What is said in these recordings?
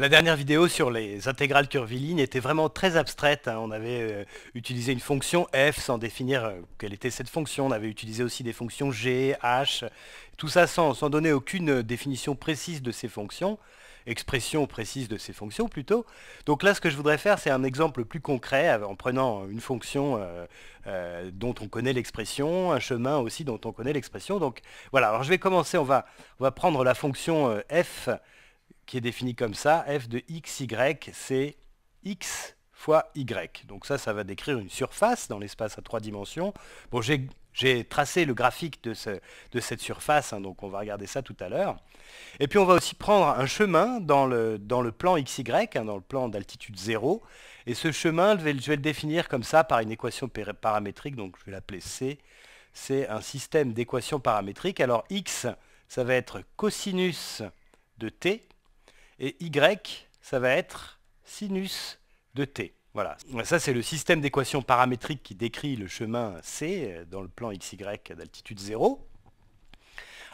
La dernière vidéo sur les intégrales curvilignes était vraiment très abstraite. Hein. On avait euh, utilisé une fonction f sans définir euh, quelle était cette fonction. On avait utilisé aussi des fonctions g, h, tout ça sans, donner aucune définition précise de ces fonctions expression précise de ces fonctions plutôt. Donc là, ce que je voudrais faire, c'est un exemple plus concret en prenant une fonction euh, dont on connaît l'expression, un chemin aussi dont on connaît l'expression. Donc voilà, alors je vais commencer, on va, on va prendre la fonction f qui est défini comme ça, f de x, y, c'est x fois y. Donc ça, ça va décrire une surface dans l'espace à trois dimensions. Bon, j'ai tracé le graphique de, ce, de cette surface, hein, donc on va regarder ça tout à l'heure. Et puis on va aussi prendre un chemin dans le, dans le plan x, y, hein, dans le plan d'altitude 0. Et ce chemin, je je vais, le définir comme ça par une équation paramétrique, donc je vais l'appeler C. C'est un système d'équations paramétriques. Alors x, ça va être cosinus de t, et Y, ça va être sinus de t. Voilà, ça c'est le système d'équations paramétriques qui décrit le chemin C euh, dans le plan XY d'altitude 0.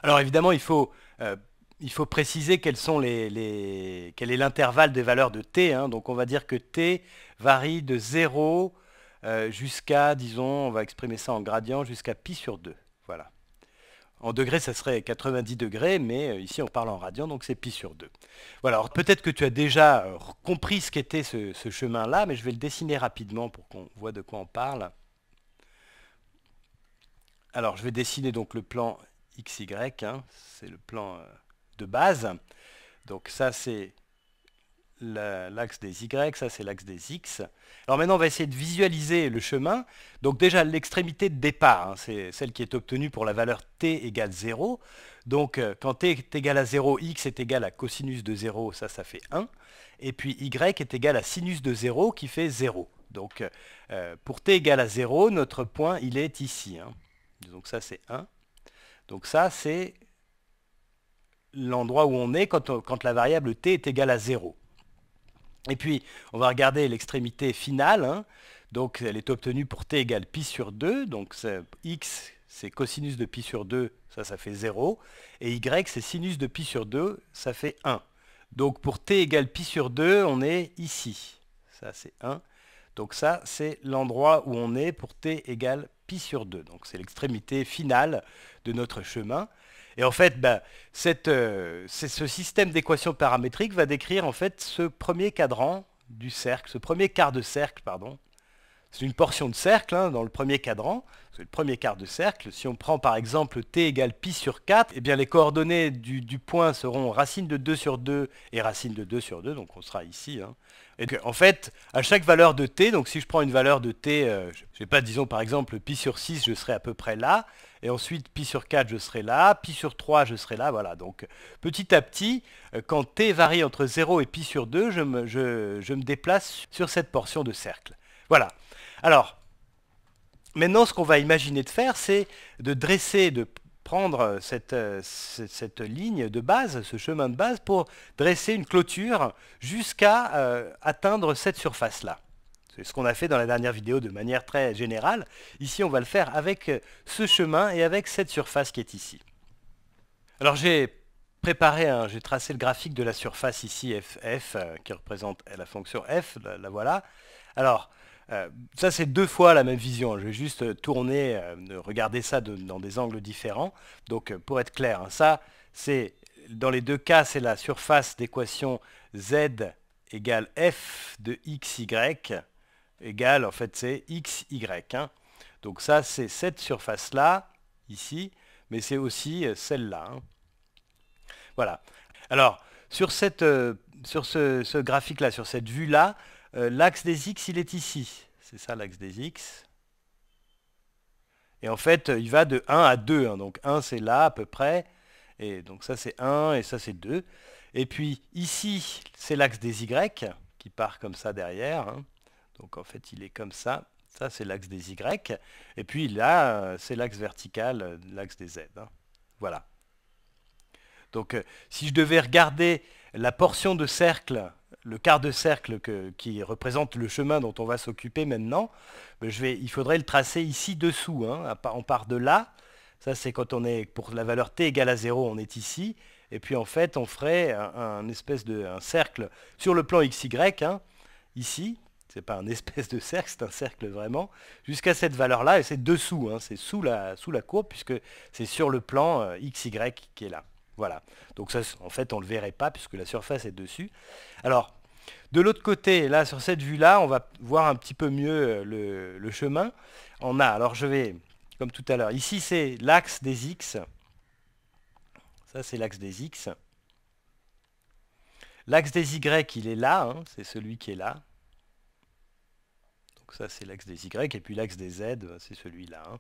Alors évidemment, il faut, euh, il faut préciser quel est l'intervalle des valeurs de t. Hein. Donc on va dire que t varie de 0 euh, jusqu'à, disons, on va exprimer ça en gradient, jusqu'à pi sur 2. Voilà. En degrés, ça serait 90 degrés, mais euh, ici on parle en radian, donc c'est π sur 2. Voilà, peut-être que tu as déjà euh, compris ce qu'était ce, chemin-là, mais je vais le dessiner rapidement pour qu'on voit de quoi on parle. Alors je vais dessiner donc le plan XY, hein, c'est le plan euh, de base. Donc ça c'est l'axe des Y, ça c'est l'axe des X. Alors maintenant on va essayer de visualiser le chemin. Donc déjà l'extrémité de départ, hein, c'est celle qui est obtenue pour la valeur t égale 0. Donc euh, quand t est égal à 0, x est égal à cosinus de 0, ça ça fait 1. Et puis y est égal à sinus de 0 qui fait 0. Donc euh, pour t égale à 0, notre point il est ici. Hein. Donc ça c'est 1. Donc ça c'est l'endroit où on est quand, quand la variable t est égale à 0. Et puis, on va regarder l'extrémité finale. Hein. Donc, elle est obtenue pour t égale pi sur 2. Donc, x, c'est cosinus de pi sur 2, ça, ça fait 0. Et y, c'est sinus de pi sur 2, ça fait 1. Donc, pour t égale pi sur 2, on est ici. Ça, c'est 1. Donc, ça, c'est l'endroit où on est pour t égale pi sur 2. Donc, c'est l'extrémité finale de notre chemin. Et en fait, bah, euh, ce système d'équations paramétriques va décrire en fait ce premier cadran du cercle, ce premier quart de cercle, pardon, c'est une portion de cercle hein, dans le premier cadran, c'est le premier quart de cercle. Si on prend par exemple t égale pi sur 4, eh bien les coordonnées du, point seront racine de 2 sur 2 et racine de 2 sur 2, donc on sera ici. Hein. Et en fait, à chaque valeur de t, donc si je prends une valeur de t, euh, je ne sais pas, disons par exemple pi sur 6, je serai à peu près là, et ensuite pi sur 4, je serai là, pi sur 3, je serai là, voilà. Donc petit à petit, euh, quand t varie entre 0 et pi sur 2, je me, je me déplace sur cette portion de cercle. Voilà. Alors, maintenant, ce qu'on va imaginer de faire, c'est de dresser, de prendre euh, euh, cette, ligne de base, ce chemin de base, pour dresser une clôture jusqu'à euh, atteindre cette surface-là. C'est ce qu'on a fait dans la dernière vidéo de manière très générale. Ici, on va le faire avec ce chemin et avec cette surface qui est ici. Alors, j'ai préparé, j'ai tracé le graphique de la surface ici, f, qui représente la fonction f, la voilà. Alors, euh, ça, c'est deux fois la même vision. Je vais juste euh, tourner, euh, regarder ça dans des angles différents. Donc, pour être clair, hein, ça, c'est dans les deux cas, c'est la surface d'équation z égale f de xy égale, en fait, c'est xy. Hein. Donc ça, c'est cette surface-là, ici, mais c'est aussi celle-là. Hein. Voilà. Alors, sur, cette, sur ce graphique-là, sur cette vue-là, euh, l'axe des x, il est ici. C'est ça l'axe des x. Et en fait, il va de 1 à 2. Hein. Donc 1, c'est là à peu près. Et donc ça, c'est 1 et ça, c'est 2. Et puis ici, c'est l'axe des y qui part comme ça derrière. Hein. Donc en fait, il est comme ça. Ça, c'est l'axe des y. Et puis là, c'est l'axe vertical, l'axe des z. Hein. Voilà. Donc euh, si je devais regarder la portion de cercle, le quart de cercle qui représente le chemin dont on va s'occuper maintenant, ben, je vais, il faudrait le tracer ici dessous. Hein, on part de là. Ça, c'est quand on est pour la valeur t égale à 0, on est ici. Et puis en fait, on ferait un, espèce de un cercle sur le plan x, y, hein, ici. C'est pas un espèce de cercle, c'est un cercle vraiment, jusqu'à cette valeur-là, et c'est dessous, hein, c'est sous la, sous la courbe, puisque c'est sur le plan euh, y qui est là. Voilà. Donc ça, en fait, on ne le verrait pas puisque la surface est dessus. Alors, de l'autre côté, là, sur cette vue-là, on va voir un petit peu mieux euh, le, chemin. On a, alors je vais, comme tout à l'heure, ici c'est l'axe des X. Ça, c'est l'axe des X. L'axe des Y, il est là, hein, c'est celui qui est là. Donc ça, c'est l'axe des Y, et puis l'axe des Z, c'est celui-là. Hein.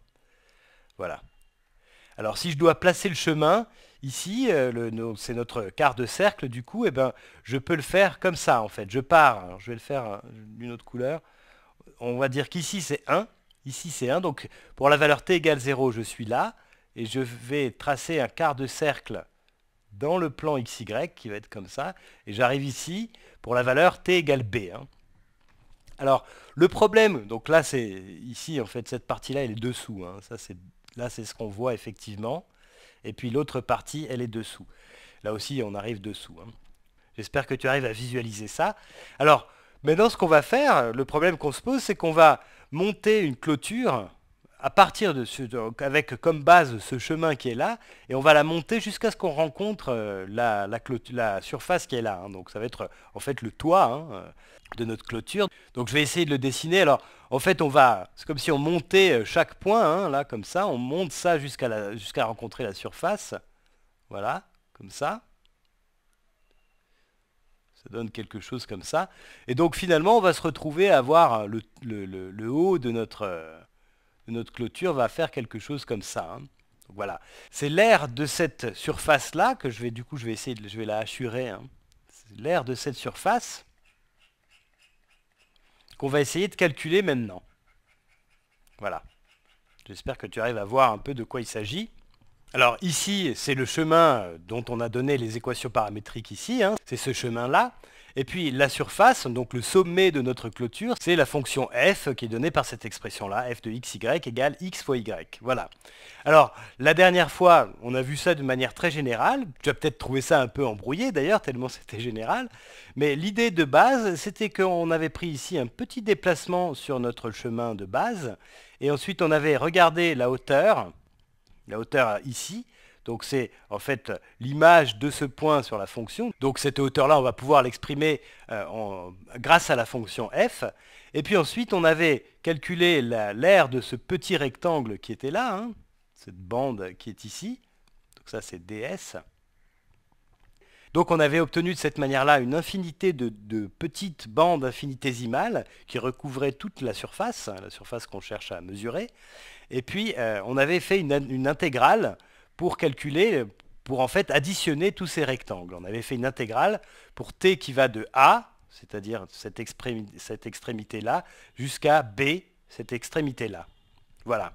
Voilà. Alors si je dois placer le chemin, ici, euh, c'est notre quart de cercle, du coup, eh ben, je peux le faire comme ça, en fait. Je pars, je vais le faire hein, d'une autre couleur. On va dire qu'ici c'est 1, ici c'est 1, donc pour la valeur t égale 0, je suis là, et je vais tracer un quart de cercle dans le plan xy, qui va être comme ça, et j'arrive ici pour la valeur t égale b. Hein. Alors, le problème, donc là, c'est ici, en fait, cette partie-là, elle est dessous, hein. ça c'est Là, c'est ce qu'on voit effectivement. Et puis l'autre partie, elle est dessous. Là aussi, on arrive dessous. Hein. J'espère que tu arrives à visualiser ça. Alors, maintenant, ce qu'on va faire, le problème qu'on se pose, c'est qu'on va monter une clôture à partir de avec comme base ce chemin qui est là, et on va la monter jusqu'à ce qu'on rencontre euh, la, la, surface qui est là. Hein. Donc ça va être en fait le toit hein, euh, de notre clôture. Donc je vais essayer de le dessiner. Alors en fait, on va, c'est comme si on montait euh, chaque point, hein, là, comme ça, on monte ça jusqu'à rencontrer la surface. Voilà, comme ça. Ça donne quelque chose comme ça. Et donc finalement, on va se retrouver à voir hein, le, haut de notre, euh, notre clôture va faire quelque chose comme ça. Hein. voilà, c'est l'air de cette surface-là que je vais, du coup, je vais essayer, de, je vais la assurer. C'est l'air de cette surface qu'on va essayer de calculer maintenant. Voilà. J'espère que tu arrives à voir un peu de quoi il s'agit. Alors ici, c'est le chemin dont on a donné les équations paramétriques ici, hein. c'est ce chemin-là. Et puis la surface, donc le sommet de notre clôture, c'est la fonction f qui est donnée par cette expression-là, f de xy égale x fois y. Voilà. Alors, la dernière fois, on a vu ça de manière très générale. Tu as peut-être trouvé ça un peu embrouillé d'ailleurs, tellement c'était général. Mais l'idée de base, c'était qu'on avait pris ici un petit déplacement sur notre chemin de base. Et ensuite, on avait regardé la hauteur, la hauteur ici, donc c'est en fait l'image de ce point sur la fonction. Donc cette hauteur-là, on va pouvoir l'exprimer euh, grâce à la fonction f. Et puis ensuite, on avait calculé l'aire de ce petit rectangle qui était là, hein, cette bande qui est ici. Donc ça, c'est ds. Donc on avait obtenu de cette manière-là une infinité de, petites bandes infinitésimales qui recouvraient toute la surface, hein, la surface qu'on cherche à mesurer. Et puis euh, on avait fait une intégrale pour calculer, pour en fait additionner tous ces rectangles. On avait fait une intégrale pour t qui va de a, c'est-à-dire cette, extrémité-là, jusqu'à b, cette extrémité-là. Voilà.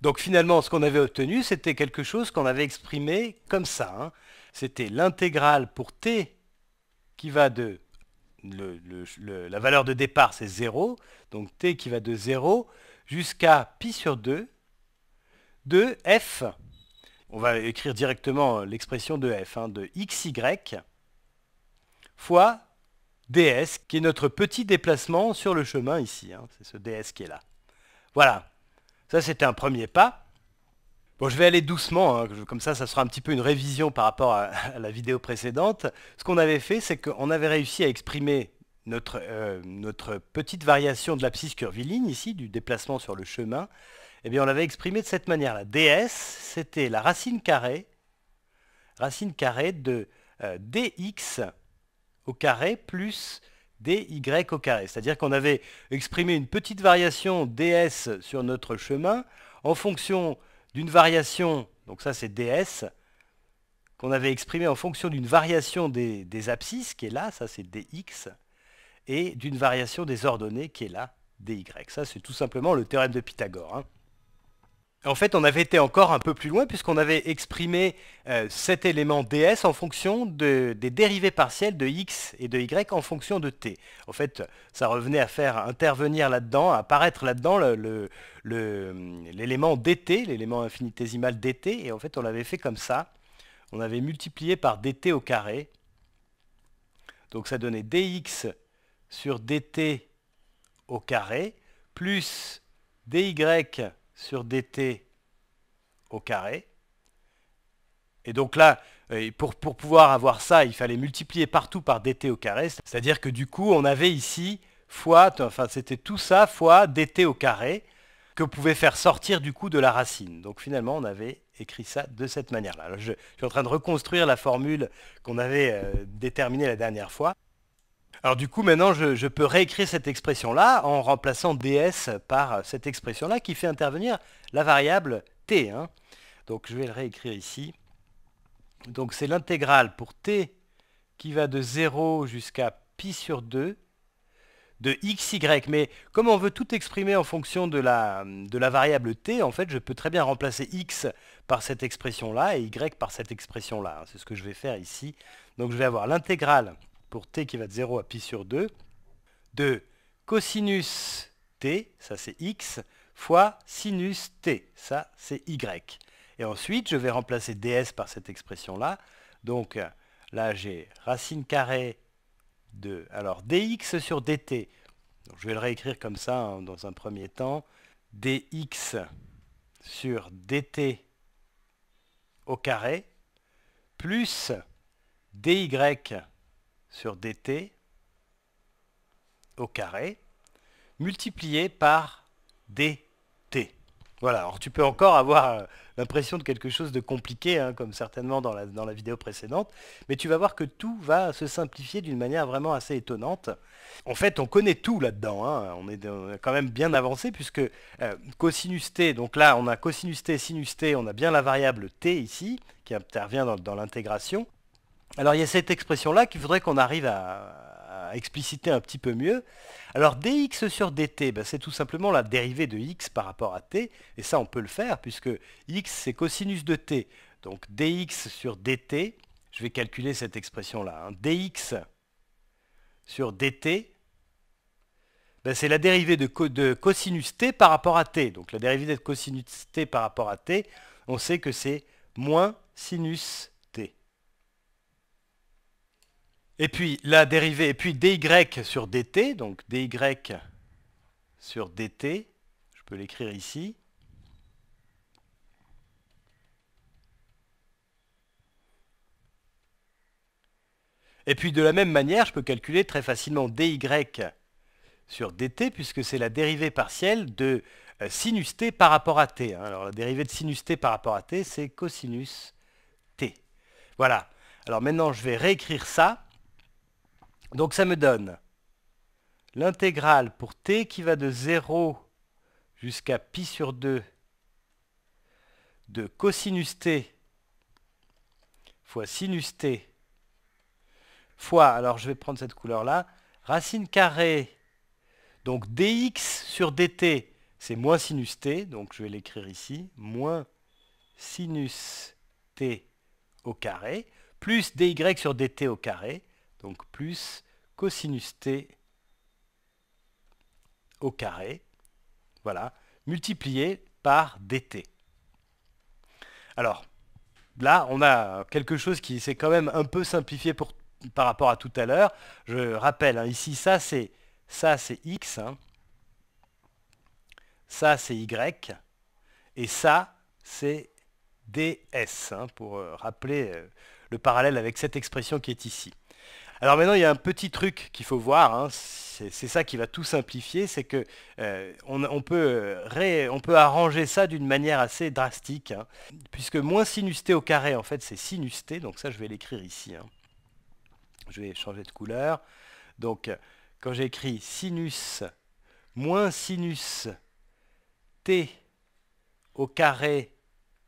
Donc finalement, ce qu'on avait obtenu, c'était quelque chose qu'on avait exprimé comme ça. Hein. C'était l'intégrale pour t qui va de... la valeur de départ, c'est 0, donc t qui va de 0 jusqu'à pi sur 2 de f on va écrire directement euh, l'expression de f, hein, de xy fois ds, qui est notre petit déplacement sur le chemin ici. Hein. c'est ce ds qui est là. Voilà, ça c'était un premier pas. Bon, je vais aller doucement, hein, comme ça, ça sera un petit peu une révision par rapport à, la vidéo précédente. Ce qu'on avait fait, c'est qu'on avait réussi à exprimer notre, euh, notre petite variation de l'abscisse curviligne ici, du déplacement sur le chemin, eh bien, on l'avait exprimé de cette manière-là. ds, c'était la racine carrée, racine carrée de euh, dx au carré plus dy au carré. C'est-à-dire qu'on avait exprimé une petite variation ds sur notre chemin en fonction d'une variation, donc ça c'est ds, qu'on avait exprimé en fonction d'une variation des, abscisses, qui est là, ça c'est dx, et d'une variation des ordonnées, qui est là, dy. Ça c'est tout simplement le théorème de Pythagore. Hein. En fait, on avait été encore un peu plus loin puisqu'on avait exprimé euh, cet élément ds en fonction de, des dérivées partielles de x et de y en fonction de t. En fait, ça revenait à faire intervenir là-dedans, à apparaître là-dedans l'élément dt, l'élément infinitésimal dt, et en fait, on l'avait fait comme ça. On avait multiplié par dt au carré. Donc ça donnait dx sur dt au carré plus dy sur dt au carré. Et donc là, euh, pour, pour, pouvoir avoir ça, il fallait multiplier partout par dt au carré. C'est-à-dire que du coup, on avait ici fois, enfin c'était tout ça fois dt au carré que pouvait faire sortir du coup de la racine. Donc finalement, on avait écrit ça de cette manière-là. Je, suis en train de reconstruire la formule qu'on avait euh, déterminée la dernière fois. Alors du coup, maintenant, je, peux réécrire cette expression-là en remplaçant ds par cette expression-là qui fait intervenir la variable t. Hein. Donc je vais le réécrire ici. Donc c'est l'intégrale pour t qui va de 0 jusqu'à pi sur 2 de xy. Mais comme on veut tout exprimer en fonction de la, de la variable t, en fait, je peux très bien remplacer x par cette expression-là et y par cette expression-là. Hein. C'est ce que je vais faire ici. Donc je vais avoir l'intégrale pour t qui va de 0 à pi sur 2 de cosinus t, ça c'est x, fois sinus t, ça c'est y. Et ensuite, je vais remplacer ds par cette expression-là. Donc là, j'ai racine carrée de... Alors, dx sur dt. je vais le réécrire comme ça hein, dans un premier temps. dx sur dt au carré plus dy sur dt au carré multiplié par dt. Voilà, alors tu peux encore avoir euh, l'impression de quelque chose de compliqué, hein, comme certainement dans la, vidéo précédente, mais tu vas voir que tout va se simplifier d'une manière vraiment assez étonnante. En fait, on connaît tout là-dedans, hein. on, est, quand même bien avancé, puisque euh, cosinus t, donc là on a cosinus t, sinus t, on a bien la variable t ici, qui intervient dans l'intégration. Alors il y a cette expression-là qu'il faudrait qu'on arrive à, expliciter un petit peu mieux. Alors dx sur dt, ben, c'est tout simplement la dérivée de x par rapport à t, et ça on peut le faire puisque x c'est cosinus de t, donc dx sur dt, je vais calculer cette expression-là, hein. dx sur dt, ben, c'est la dérivée de, de, cosinus t par rapport à t. Donc la dérivée de cosinus t par rapport à t, on sait que c'est moins sinus et puis la dérivée, et puis dy sur dt, donc dy sur dt, je peux l'écrire ici. Et puis de la même manière, je peux calculer très facilement dy sur dt, puisque c'est la dérivée partielle de euh, sinus t par rapport à t. Hein. Alors la dérivée de sinus t par rapport à t, c'est cosinus t. Voilà. Alors maintenant, je vais réécrire ça. Donc ça me donne l'intégrale pour t qui va de 0 jusqu'à pi sur 2 de cosinus t fois sinus t fois, alors je vais prendre cette couleur-là, racine carrée, donc dx sur dt, c'est moins sinus t, donc je vais l'écrire ici, moins sinus t au carré, plus dy sur dt au carré, donc plus cosinus t au carré, voilà, multiplié par dt. Alors, là, on a quelque chose qui s'est quand même un peu simplifié par rapport à tout à l'heure. Je rappelle, hein, ici, ça c'est ça c'est x, hein. ça c'est y, et ça c'est ds, hein, pour euh, rappeler euh, le parallèle avec cette expression qui est ici. Alors maintenant, il y a un petit truc qu'il faut voir. Hein. C'est ça qui va tout simplifier, c'est que euh, euh, on, peut arranger ça d'une manière assez drastique, hein. puisque moins sinus t au carré, en fait, c'est sinus t. Donc ça, je vais l'écrire ici. Hein. Je vais changer de couleur. Donc quand j'écris sinus moins sinus t au carré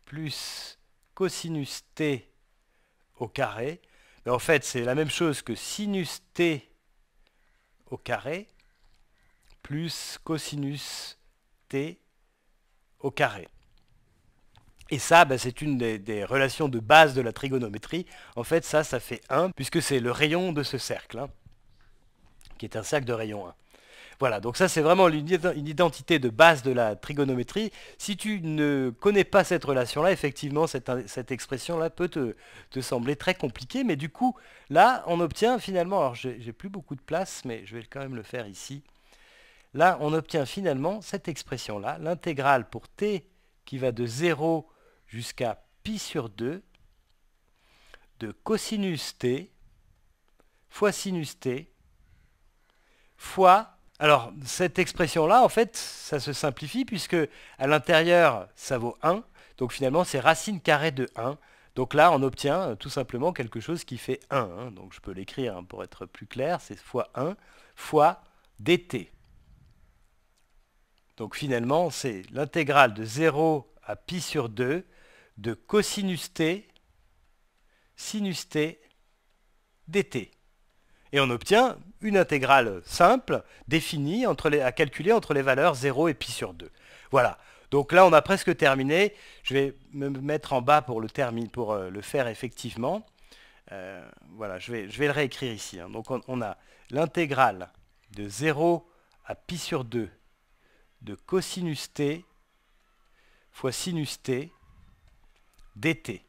plus cosinus t au carré, en fait, c'est la même chose que sinus t au carré plus cosinus t au carré. Et ça, bah, c'est une des, relations de base de la trigonométrie. En fait, ça, ça fait 1, puisque c'est le rayon de ce cercle, hein, qui est un cercle de rayon 1. Voilà, donc ça c'est vraiment une identité de base de la trigonométrie. Si tu ne connais pas cette relation-là, effectivement, cette, cette expression-là peut te, te, sembler très compliquée, mais du coup, là, on obtient finalement, alors j'ai plus beaucoup de place, mais je vais quand même le faire ici. Là, on obtient finalement cette expression-là, l'intégrale pour t qui va de 0 jusqu'à pi sur 2 de cosinus t fois sinus t fois alors, cette expression-là, en fait, ça se simplifie puisque à l'intérieur, ça vaut 1. Donc finalement, c'est racine carrée de 1. Donc là, on obtient euh, tout simplement quelque chose qui fait 1. Hein. Donc je peux l'écrire hein, pour être plus clair, c'est fois 1 fois dt. Donc finalement, c'est l'intégrale de 0 à pi sur 2 de cosinus t sinus t dt et on obtient une intégrale simple, définie, à calculer entre les valeurs 0 et π sur 2. Voilà. Donc là, on a presque terminé. Je vais me mettre en bas pour le, pour, euh, le faire effectivement. Euh, voilà, je vais, je vais, le réécrire ici. Hein. Donc on, on a l'intégrale de 0 à π sur 2 de cosinus t fois sinus t dt.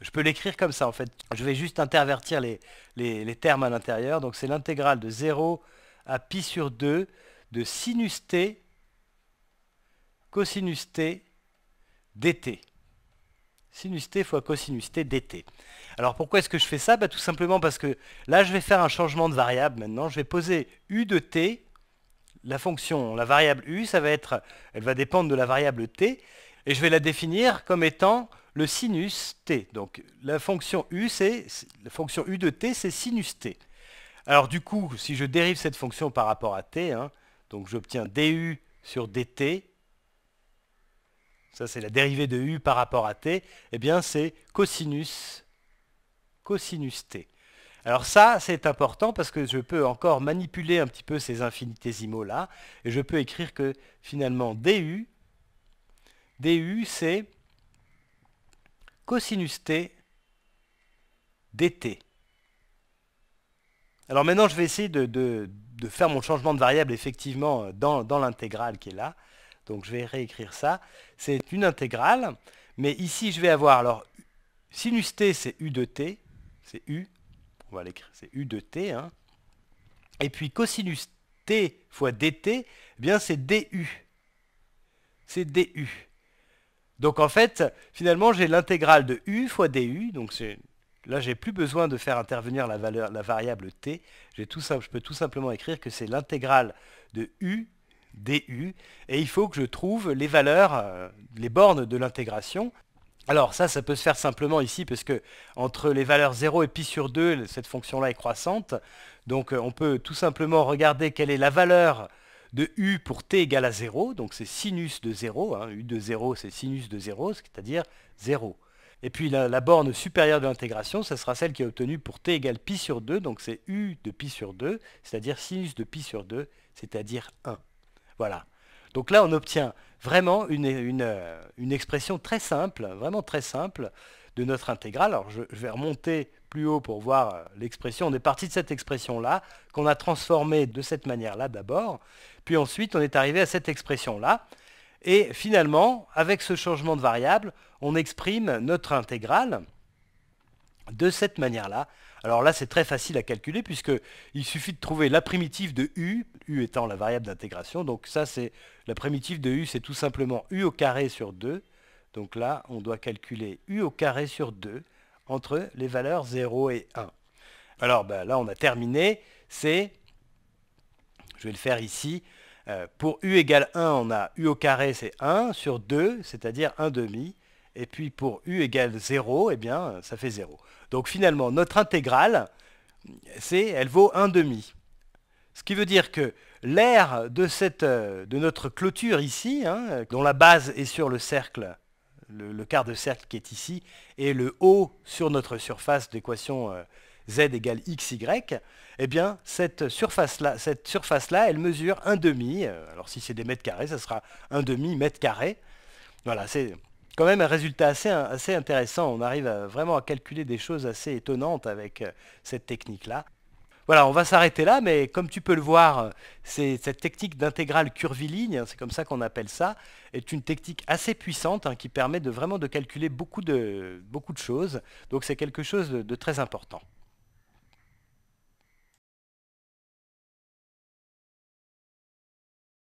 Je peux l'écrire comme ça en fait. Je vais juste intervertir les, termes à l'intérieur. Donc c'est l'intégrale de 0 à pi sur 2 de sinus t cosinus t dt. Sinus t fois cosinus t dt. Alors pourquoi est-ce que je fais ça bah, Tout simplement parce que là je vais faire un changement de variable maintenant. Je vais poser u de t, la fonction, la variable u, ça va être, elle va dépendre de la variable t, et je vais la définir comme étant le sinus t. Donc la fonction u, c'est la fonction u de t, c'est sinus t. Alors du coup, si je dérive cette fonction par rapport à t, hein, donc j'obtiens du sur dt, ça c'est la dérivée de u par rapport à t, et eh bien c'est cosinus, cosinus t. Alors ça, c'est important parce que je peux encore manipuler un petit peu ces infinitésimaux-là, et je peux écrire que finalement du, du c'est cosinus t dt. Alors maintenant, je vais essayer de, faire mon changement de variable effectivement dans, l'intégrale qui est là. Donc je vais réécrire ça. C'est une intégrale, mais ici je vais avoir, alors sinus t c'est u de t, c'est u, on va l'écrire, c'est u de t. Hein. Et puis cosinus t fois eh dt, bien c'est du. C'est du. Donc en fait, finalement, j'ai l'intégrale de u fois du, donc là, j'ai plus besoin de faire intervenir la, valeur, la variable t, tout je peux tout simplement écrire que c'est l'intégrale de u du, et il faut que je trouve les valeurs, euh, les bornes de l'intégration. Alors ça, ça peut se faire simplement ici, parce que entre les valeurs 0 et pi sur 2, cette fonction-là est croissante, donc euh, on peut tout simplement regarder quelle est la valeur de u pour t égale à 0, donc c'est sinus de 0, hein, u de 0 c'est sinus de 0, c'est-à-dire 0. Et puis la, borne supérieure de l'intégration, ce sera celle qui est obtenue pour t égale pi sur 2, donc c'est u de pi sur 2, c'est-à-dire sinus de pi sur 2, c'est-à-dire 1. Voilà. Donc là, on obtient vraiment euh, une, expression très simple, vraiment très simple, de notre intégrale. Alors je, je vais remonter plus haut pour voir euh, l'expression. On est parti de cette expression-là, qu'on a transformée de cette manière-là d'abord. Puis ensuite, on est arrivé à cette expression-là. Et finalement, avec ce changement de variable, on exprime notre intégrale de cette manière-là. Alors là, c'est très facile à calculer puisqu'il suffit de trouver la primitive de u, u étant la variable d'intégration. Donc ça, c'est la primitive de u, c'est tout simplement u au carré sur 2. Donc là, on doit calculer u au carré sur 2 entre les valeurs 0 et 1. Alors ben là, on a terminé. C'est, je vais le faire ici, euh, pour u égale 1, on a u au carré, c'est 1 sur 2, c'est-à-dire 1 demi. Et puis pour u égale 0, eh bien, ça fait 0. Donc finalement, notre intégrale, c'est, elle vaut 1 demi. Ce qui veut dire que l'aire de, euh, de notre clôture ici, hein, dont la base est sur le cercle, le, quart de cercle qui est ici, et le haut sur notre surface d'équation euh, z égale xy, eh bien cette surface-là, cette surface-là, elle mesure un demi. Euh, alors si c'est des mètres carrés, ça sera un demi mètre carré. Voilà, c'est quand même un résultat assez, intéressant. On arrive vraiment à calculer des choses assez étonnantes avec euh, cette technique-là. Voilà, on va s'arrêter là, mais comme tu peux le voir, cette technique d'intégrale curviligne, hein, c'est comme ça qu'on appelle ça, est une technique assez puissante hein, qui permet de vraiment de calculer beaucoup de, beaucoup de choses. Donc c'est quelque chose de très important.